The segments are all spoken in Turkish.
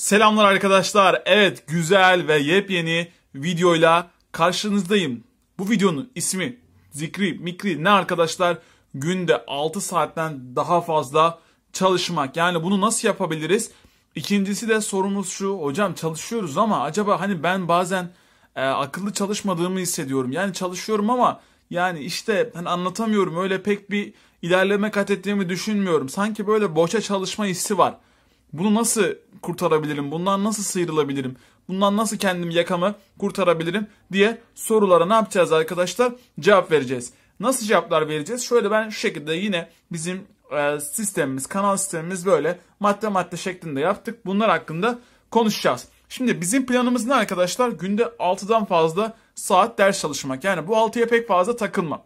Selamlar arkadaşlar. Evet güzel ve yepyeni videoyla karşınızdayım. Bu videonun ismi zikri mikri ne arkadaşlar? Günde 6 saatten daha fazla çalışmak. Yani bunu nasıl yapabiliriz? İkincisi de sorumuz şu. Hocam çalışıyoruz ama acaba hani ben bazen e, akıllı çalışmadığımı hissediyorum. Yani çalışıyorum ama yani işte hani anlatamıyorum. Öyle pek bir ilerleme kat ettiğimi düşünmüyorum. Sanki böyle boşa çalışma hissi var. Bunu nasıl kurtarabilirim? Bundan nasıl sıyrılabilirim? Bundan nasıl kendimi yakamı kurtarabilirim diye sorulara ne yapacağız arkadaşlar? Cevap vereceğiz. Nasıl cevaplar vereceğiz? Şöyle ben şu şekilde yine bizim e, sistemimiz, kanal sistemimiz böyle madde madde şeklinde yaptık. Bunlar hakkında konuşacağız. Şimdi bizim planımız ne arkadaşlar? Günde 6'dan fazla saat ders çalışmak. Yani bu 6'ya pek fazla takılma.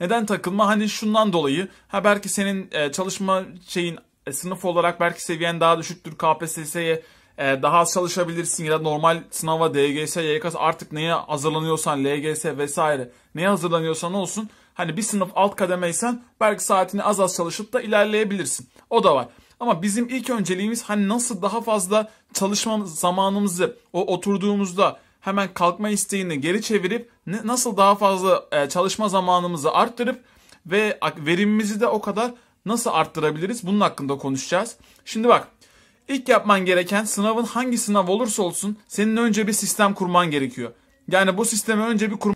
Neden takılma? Hani şundan dolayı. Ha belki senin e, çalışma şeyin e, sınıf olarak belki seviyen daha düşüktür. KPSS'ye e, daha az çalışabilirsin ya da normal sınava DGS, YKS artık neye hazırlanıyorsan LGS vesaire neye hazırlanıyorsan olsun. Hani bir sınıf alt kademeysen belki saatini az az çalışıp da ilerleyebilirsin. O da var. Ama bizim ilk önceliğimiz hani nasıl daha fazla çalışma zamanımızı o oturduğumuzda hemen kalkma isteğini geri çevirip nasıl daha fazla e, çalışma zamanımızı arttırıp ve verimimizi de o kadar nasıl arttırabiliriz? Bunun hakkında konuşacağız. Şimdi bak ilk yapman gereken sınavın hangi sınav olursa olsun senin önce bir sistem kurman gerekiyor. Yani bu sistemi önce bir kur.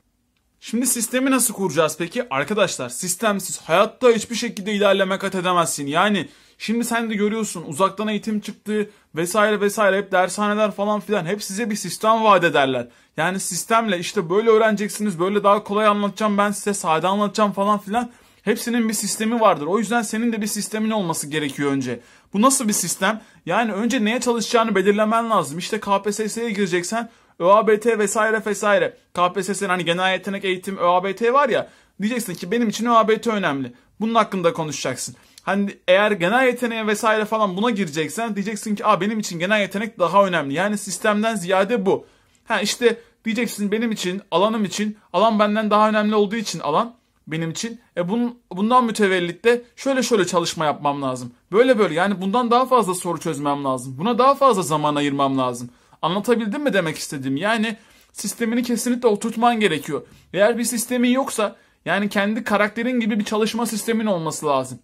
Şimdi sistemi nasıl kuracağız peki? Arkadaşlar sistemsiz hayatta hiçbir şekilde ilerleme kat edemezsin. Yani şimdi sen de görüyorsun uzaktan eğitim çıktı vesaire vesaire hep dershaneler falan filan hep size bir sistem vaat ederler. Yani sistemle işte böyle öğreneceksiniz böyle daha kolay anlatacağım ben size sade anlatacağım falan filan. Hepsinin bir sistemi vardır. O yüzden senin de bir sistemin olması gerekiyor önce. Bu nasıl bir sistem? Yani önce neye çalışacağını belirlemen lazım. İşte KPSS'ye gireceksen ÖABT vesaire vesaire. KPSS'nin hani genel yetenek eğitim ÖABT var ya. Diyeceksin ki benim için ÖABT önemli. Bunun hakkında konuşacaksın. Hani eğer genel yeteneğe vesaire falan buna gireceksen diyeceksin ki Aa, benim için genel yetenek daha önemli. Yani sistemden ziyade bu. Ha işte diyeceksin benim için alanım için alan benden daha önemli olduğu için alan benim için. E bunun, bundan mütevellit de şöyle şöyle çalışma yapmam lazım. Böyle böyle yani bundan daha fazla soru çözmem lazım. Buna daha fazla zaman ayırmam lazım. Anlatabildim mi demek istediğim? Yani sistemini kesinlikle oturtman gerekiyor. Eğer bir sistemin yoksa yani kendi karakterin gibi bir çalışma sistemin olması lazım.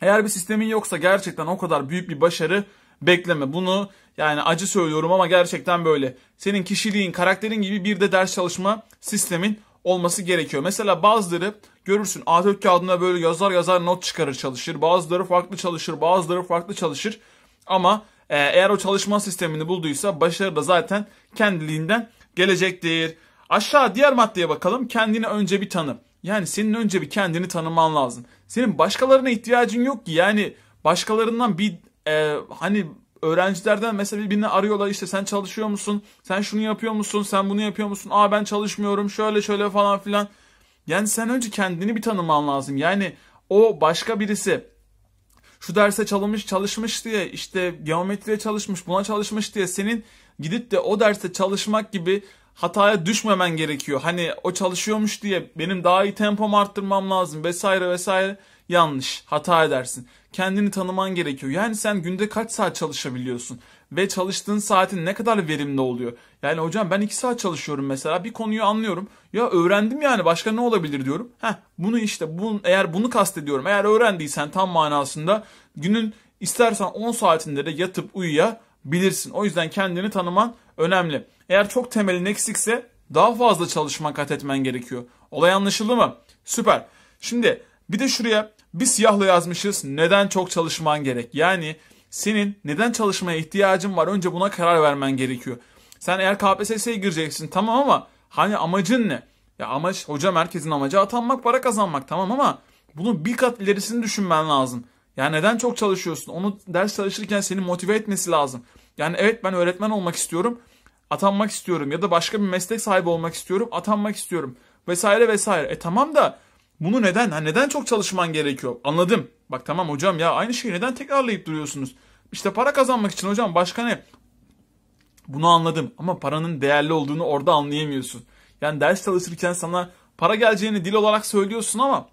Eğer bir sistemin yoksa gerçekten o kadar büyük bir başarı bekleme. Bunu yani acı söylüyorum ama gerçekten böyle. Senin kişiliğin, karakterin gibi bir de ders çalışma sistemin olması gerekiyor. Mesela bazıları görürsün A4 kağıdına böyle yazar yazar not çıkarır çalışır. Bazıları farklı çalışır, bazıları farklı çalışır. Ama e, eğer o çalışma sistemini bulduysa başarı da zaten kendiliğinden gelecektir. Aşağı diğer maddeye bakalım. Kendini önce bir tanı. Yani senin önce bir kendini tanıman lazım. Senin başkalarına ihtiyacın yok ki. Yani başkalarından bir e, hani öğrencilerden mesela birbirini arıyorlar işte sen çalışıyor musun? Sen şunu yapıyor musun? Sen bunu yapıyor musun? Aa ben çalışmıyorum şöyle şöyle falan filan. Yani sen önce kendini bir tanıman lazım. Yani o başka birisi şu derse çalışmış çalışmış diye işte geometriye çalışmış buna çalışmış diye senin gidip de o derse çalışmak gibi hataya düşmemen gerekiyor. Hani o çalışıyormuş diye benim daha iyi tempom arttırmam lazım vesaire vesaire yanlış hata edersin kendini tanıman gerekiyor. Yani sen günde kaç saat çalışabiliyorsun ve çalıştığın saatin ne kadar verimli oluyor? Yani hocam ben 2 saat çalışıyorum mesela bir konuyu anlıyorum. Ya öğrendim yani başka ne olabilir diyorum. Heh, bunu işte bunu, eğer bunu kastediyorum. Eğer öğrendiysen tam manasında günün istersen 10 saatinde de yatıp uyuyabilirsin. O yüzden kendini tanıman önemli. Eğer çok temelin eksikse daha fazla çalışman kat etmen gerekiyor. Olay anlaşıldı mı? Süper. Şimdi bir de şuraya bir siyahla yazmışız neden çok çalışman gerek. Yani senin neden çalışmaya ihtiyacın var önce buna karar vermen gerekiyor. Sen eğer KPSS'ye gireceksin tamam ama hani amacın ne? Ya amaç hoca merkezin amacı atanmak para kazanmak tamam ama bunun bir kat ilerisini düşünmen lazım. Yani neden çok çalışıyorsun? Onu ders çalışırken seni motive etmesi lazım. Yani evet ben öğretmen olmak istiyorum, atanmak istiyorum ya da başka bir meslek sahibi olmak istiyorum, atanmak istiyorum vesaire vesaire. E tamam da bunu neden? Ha, neden çok çalışman gerekiyor? Anladım. Bak tamam hocam ya aynı şeyi neden tekrarlayıp duruyorsunuz? İşte para kazanmak için hocam başka ne? Bunu anladım ama paranın değerli olduğunu orada anlayamıyorsun. Yani ders çalışırken sana para geleceğini dil olarak söylüyorsun ama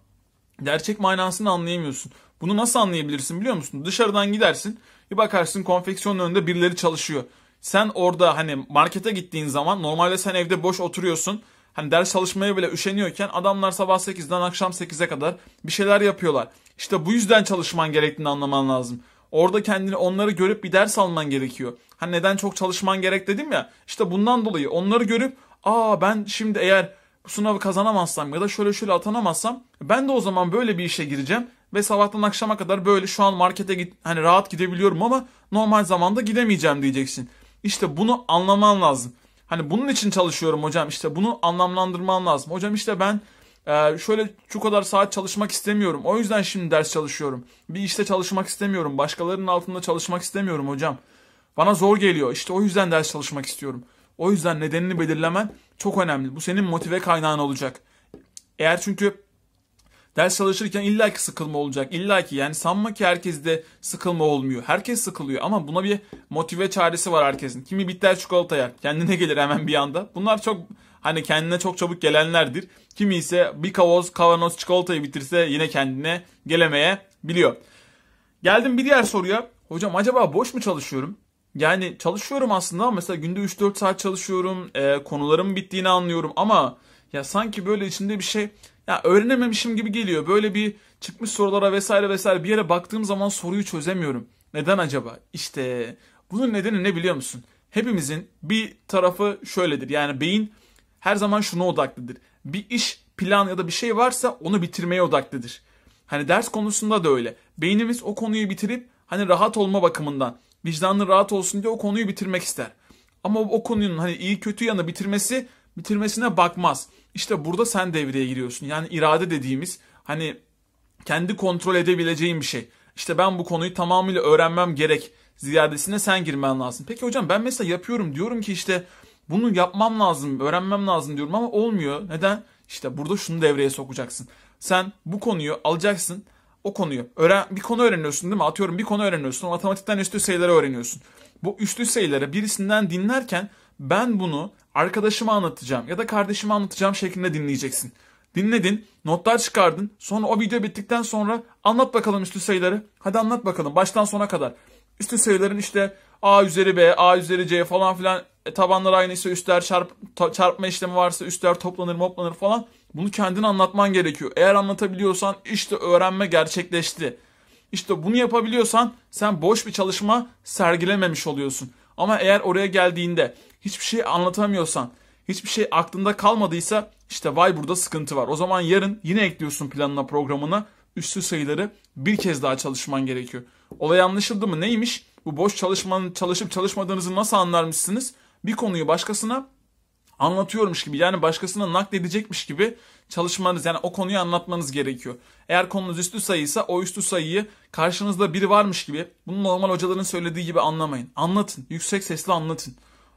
gerçek manasını anlayamıyorsun. Bunu nasıl anlayabilirsin biliyor musun? Dışarıdan gidersin bir bakarsın konfeksiyonun önünde birileri çalışıyor. Sen orada hani markete gittiğin zaman normalde sen evde boş oturuyorsun Hani ders çalışmaya bile üşeniyorken adamlar sabah 8'den akşam 8'e kadar bir şeyler yapıyorlar. İşte bu yüzden çalışman gerektiğini anlaman lazım. Orada kendini onları görüp bir ders alman gerekiyor. Hani neden çok çalışman gerek dedim ya. İşte bundan dolayı onları görüp aa ben şimdi eğer bu sınavı kazanamazsam ya da şöyle şöyle atanamazsam ben de o zaman böyle bir işe gireceğim ve sabahtan akşama kadar böyle şu an markete git hani rahat gidebiliyorum ama normal zamanda gidemeyeceğim diyeceksin. İşte bunu anlaman lazım. Hani bunun için çalışıyorum hocam işte bunu anlamlandırman lazım. Hocam işte ben ee, şöyle şu kadar saat çalışmak istemiyorum. O yüzden şimdi ders çalışıyorum. Bir işte çalışmak istemiyorum. Başkalarının altında çalışmak istemiyorum hocam. Bana zor geliyor. İşte o yüzden ders çalışmak istiyorum. O yüzden nedenini belirlemen çok önemli. Bu senin motive kaynağın olacak. Eğer çünkü Ders çalışırken illa ki sıkılma olacak. İlla ki yani sanma ki herkeste sıkılma olmuyor. Herkes sıkılıyor ama buna bir motive çaresi var herkesin. Kimi bitter çikolata yer. Kendine gelir hemen bir anda. Bunlar çok hani kendine çok çabuk gelenlerdir. Kimi ise bir kavanoz, kavanoz çikolatayı bitirse yine kendine gelemeye biliyor. Geldim bir diğer soruya. Hocam acaba boş mu çalışıyorum? Yani çalışıyorum aslında ama mesela günde 3-4 saat çalışıyorum. E, konularım bittiğini anlıyorum ama ya sanki böyle içinde bir şey ya öğrenememişim gibi geliyor. Böyle bir çıkmış sorulara vesaire vesaire bir yere baktığım zaman soruyu çözemiyorum. Neden acaba? İşte bunun nedeni ne biliyor musun? Hepimizin bir tarafı şöyledir. Yani beyin her zaman şuna odaklıdır. Bir iş, plan ya da bir şey varsa onu bitirmeye odaklıdır. Hani ders konusunda da öyle. Beynimiz o konuyu bitirip hani rahat olma bakımından, vicdanlı rahat olsun diye o konuyu bitirmek ister. Ama o konunun hani iyi kötü yanı bitirmesi bitirmesine bakmaz. İşte burada sen devreye giriyorsun. Yani irade dediğimiz hani kendi kontrol edebileceğin bir şey. İşte ben bu konuyu tamamıyla öğrenmem gerek ziyadesine sen girmen lazım. Peki hocam ben mesela yapıyorum diyorum ki işte bunu yapmam lazım, öğrenmem lazım diyorum ama olmuyor. Neden? İşte burada şunu devreye sokacaksın. Sen bu konuyu alacaksın, o konuyu öğren bir konu öğreniyorsun değil mi? Atıyorum bir konu öğreniyorsun. Matematikten üstü sayıları öğreniyorsun. Bu üstü sayıları birisinden dinlerken ben bunu arkadaşıma anlatacağım ya da kardeşime anlatacağım şeklinde dinleyeceksin. Dinledin, notlar çıkardın. Sonra o video bittikten sonra anlat bakalım üstü sayıları. Hadi anlat bakalım baştan sona kadar. Üstü sayıların işte A üzeri B, A üzeri C falan filan e, tabanlar aynıysa üstler çarp, çarpma işlemi varsa üstler toplanır moplanır falan. Bunu kendin anlatman gerekiyor. Eğer anlatabiliyorsan işte öğrenme gerçekleşti. İşte bunu yapabiliyorsan sen boş bir çalışma sergilememiş oluyorsun. Ama eğer oraya geldiğinde hiçbir şey anlatamıyorsan, hiçbir şey aklında kalmadıysa işte vay burada sıkıntı var. O zaman yarın yine ekliyorsun planına programına üstü sayıları bir kez daha çalışman gerekiyor. Olay anlaşıldı mı? Neymiş? Bu boş çalışmanın çalışıp çalışmadığınızı nasıl anlarmışsınız? Bir konuyu başkasına anlatıyormuş gibi yani başkasına nakledecekmiş gibi çalışmanız yani o konuyu anlatmanız gerekiyor. Eğer konunuz üstü sayıysa o üstü sayıyı karşınızda biri varmış gibi bunu normal hocaların söylediği gibi anlamayın. Anlatın. Yüksek sesle anlatın.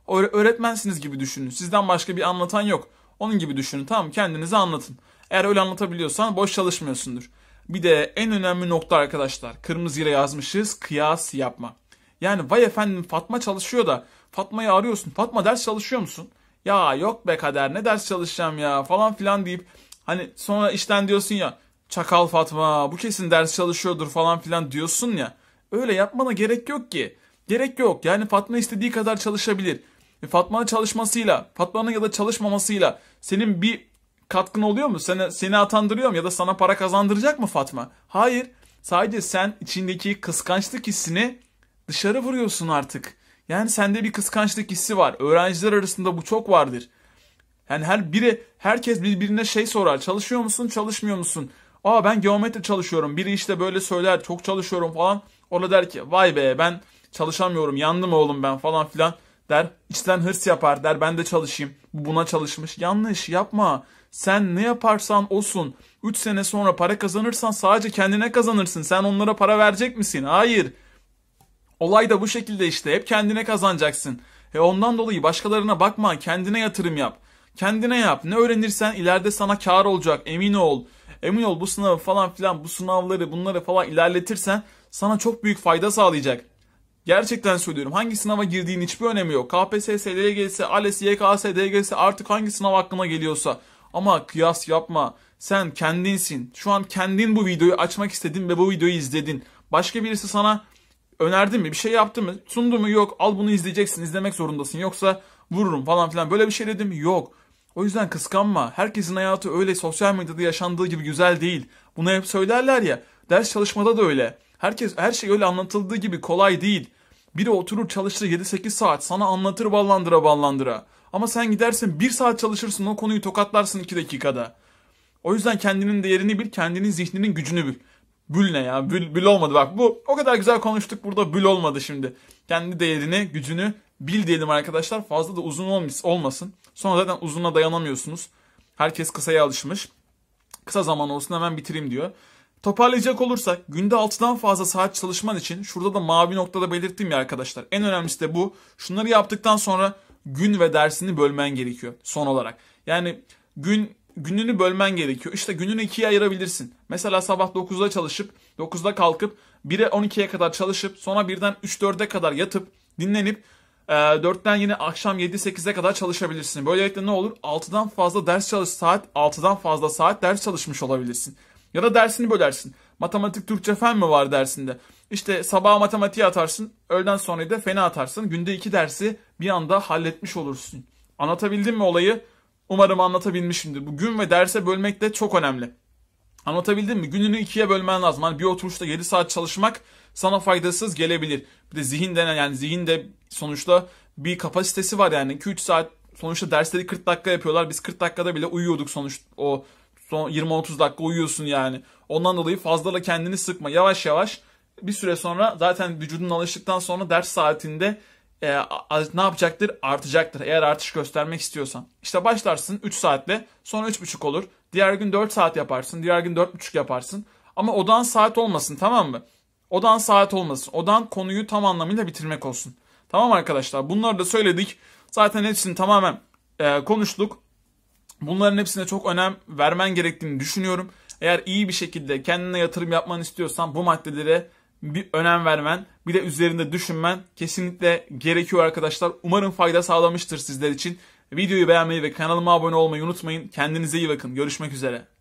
Öğretmensiniz gibi düşünün. Sizden başka bir anlatan yok. Onun gibi düşünün tamam kendinize anlatın. Eğer öyle anlatabiliyorsan boş çalışmıyorsundur. Bir de en önemli nokta arkadaşlar kırmızıyla yazmışız kıyas yapma. Yani vay efendim Fatma çalışıyor da Fatma'yı arıyorsun. Fatma ders çalışıyor musun? ya yok be kader ne ders çalışacağım ya falan filan deyip hani sonra işten diyorsun ya çakal Fatma bu kesin ders çalışıyordur falan filan diyorsun ya öyle yapmana gerek yok ki. Gerek yok yani Fatma istediği kadar çalışabilir. E Fatma'nın çalışmasıyla, Fatma'nın ya da çalışmamasıyla senin bir katkın oluyor mu? Seni, seni atandırıyor mu ya da sana para kazandıracak mı Fatma? Hayır. Sadece sen içindeki kıskançlık hissini dışarı vuruyorsun artık. Yani sende bir kıskançlık hissi var. Öğrenciler arasında bu çok vardır. Yani her biri herkes birbirine şey sorar. Çalışıyor musun, çalışmıyor musun? Aa ben geometri çalışıyorum. Biri işte böyle söyler. Çok çalışıyorum falan. Ona der ki vay be ben çalışamıyorum. Yandım oğlum ben falan filan der. İçten hırs yapar der ben de çalışayım. Bu buna çalışmış. Yanlış yapma. Sen ne yaparsan olsun. 3 sene sonra para kazanırsan sadece kendine kazanırsın. Sen onlara para verecek misin? Hayır. Olay da bu şekilde işte. Hep kendine kazanacaksın. E ondan dolayı başkalarına bakma. Kendine yatırım yap. Kendine yap. Ne öğrenirsen ileride sana kar olacak. Emin ol. Emin ol bu sınavı falan filan bu sınavları bunları falan ilerletirsen sana çok büyük fayda sağlayacak. Gerçekten söylüyorum hangi sınava girdiğin hiçbir önemi yok. KPSS, LGS, ALES, YKS, DGS artık hangi sınav aklına geliyorsa. Ama kıyas yapma. Sen kendinsin. Şu an kendin bu videoyu açmak istedin ve bu videoyu izledin. Başka birisi sana önerdim mi? Bir şey yaptım mı? Sundu mu? Yok. Al bunu izleyeceksin. izlemek zorundasın. Yoksa vururum falan filan. Böyle bir şey dedim Yok. O yüzden kıskanma. Herkesin hayatı öyle sosyal medyada yaşandığı gibi güzel değil. Bunu hep söylerler ya. Ders çalışmada da öyle. Herkes her şey öyle anlatıldığı gibi kolay değil. Biri oturur çalışır 7-8 saat sana anlatır ballandıra ballandıra. Ama sen gidersin 1 saat çalışırsın o konuyu tokatlarsın 2 dakikada. O yüzden kendinin değerini bil, kendinin zihninin gücünü bil. Bül ne ya? Bül, bül olmadı bak. Bu o kadar güzel konuştuk burada bül olmadı şimdi. Kendi değerini, gücünü bil diyelim arkadaşlar. Fazla da uzun olmaz, olmasın. Sonra zaten uzunla dayanamıyorsunuz. Herkes kısaya alışmış. Kısa zaman olsun hemen bitireyim diyor. Toparlayacak olursak günde 6'dan fazla saat çalışman için şurada da mavi noktada belirttim ya arkadaşlar. En önemlisi de bu. Şunları yaptıktan sonra gün ve dersini bölmen gerekiyor son olarak. Yani gün gününü bölmen gerekiyor. İşte gününü ikiye ayırabilirsin. Mesela sabah 9'da çalışıp 9'da kalkıp 1'e 12'ye kadar çalışıp sonra birden 3-4'e kadar yatıp dinlenip 4'ten e, yine akşam 7-8'e kadar çalışabilirsin. Böylelikle ne olur? 6'dan fazla ders çalış saat, 6'dan fazla saat ders çalışmış olabilirsin. Ya da dersini bölersin. Matematik Türkçe fen mi var dersinde? İşte sabah matematiği atarsın, öğleden sonra da fena atarsın. Günde iki dersi bir anda halletmiş olursun. Anlatabildim mi olayı? Umarım anlatabilmişimdir. Bu gün ve derse bölmek de çok önemli. Anlatabildim mi? Gününü ikiye bölmen lazım. Hani bir oturuşta 7 saat çalışmak sana faydasız gelebilir. Bir de zihin denen yani zihin de sonuçta bir kapasitesi var yani. 2-3 saat sonuçta dersleri 40 dakika yapıyorlar. Biz 40 dakikada bile uyuyorduk sonuç o son 20-30 dakika uyuyorsun yani. Ondan dolayı fazla da kendini sıkma. Yavaş yavaş bir süre sonra zaten vücudun alıştıktan sonra ders saatinde e, ne yapacaktır? Artacaktır. Eğer artış göstermek istiyorsan. İşte başlarsın 3 saatle sonra 3,5 olur. Diğer gün 4 saat yaparsın. Diğer gün 4,5 yaparsın. Ama odan saat olmasın tamam mı? Odan saat olmasın. Odan konuyu tam anlamıyla bitirmek olsun. Tamam arkadaşlar bunları da söyledik. Zaten hepsini tamamen e, konuştuk. Bunların hepsine çok önem vermen gerektiğini düşünüyorum. Eğer iyi bir şekilde kendine yatırım yapmanı istiyorsan bu maddelere bir önem vermen, bir de üzerinde düşünmen kesinlikle gerekiyor arkadaşlar. Umarım fayda sağlamıştır sizler için. Videoyu beğenmeyi ve kanalıma abone olmayı unutmayın. Kendinize iyi bakın. Görüşmek üzere.